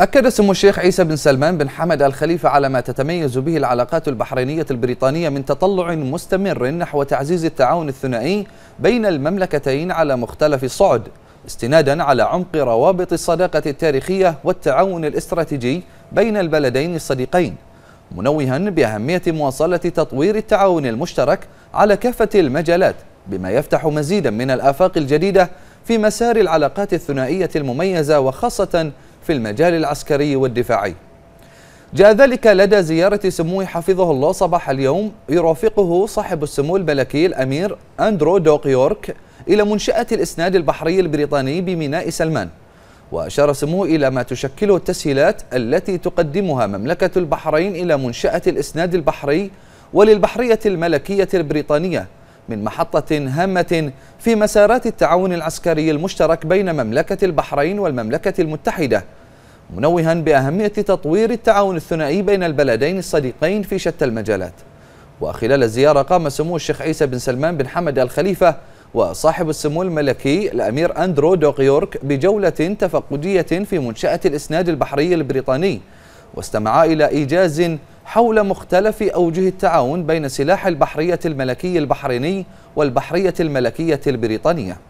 أكد سمو الشيخ عيسى بن سلمان بن حمد الخليفة على ما تتميز به العلاقات البحرينية البريطانية من تطلع مستمر نحو تعزيز التعاون الثنائي بين المملكتين على مختلف الصعد استنادا على عمق روابط الصداقة التاريخية والتعاون الاستراتيجي بين البلدين الصديقين منوها بأهمية مواصلة تطوير التعاون المشترك على كافة المجالات بما يفتح مزيدا من الآفاق الجديدة في مسار العلاقات الثنائية المميزة وخاصة في المجال العسكري والدفاعي جاء ذلك لدى زيارة سموه حفظه الله صباح اليوم يرافقه صاحب السمو الملكي الأمير أندرو دوق يورك إلى منشأة الإسناد البحري البريطاني بميناء سلمان وأشار سموه إلى ما تشكله التسهيلات التي تقدمها مملكة البحرين إلى منشأة الإسناد البحري وللبحرية الملكية البريطانية من محطة هامة في مسارات التعاون العسكري المشترك بين مملكة البحرين والمملكة المتحدة منوها بأهمية تطوير التعاون الثنائي بين البلدين الصديقين في شتى المجالات وخلال الزيارة قام سمو الشيخ عيسى بن سلمان بن حمد الخليفة وصاحب السمو الملكي الأمير أندرو دوغيورك بجولة تفقدية في منشأة الإسناد البحري البريطاني واستمعا إلى إيجاز حول مختلف أوجه التعاون بين سلاح البحرية الملكي البحريني والبحرية الملكية البريطانية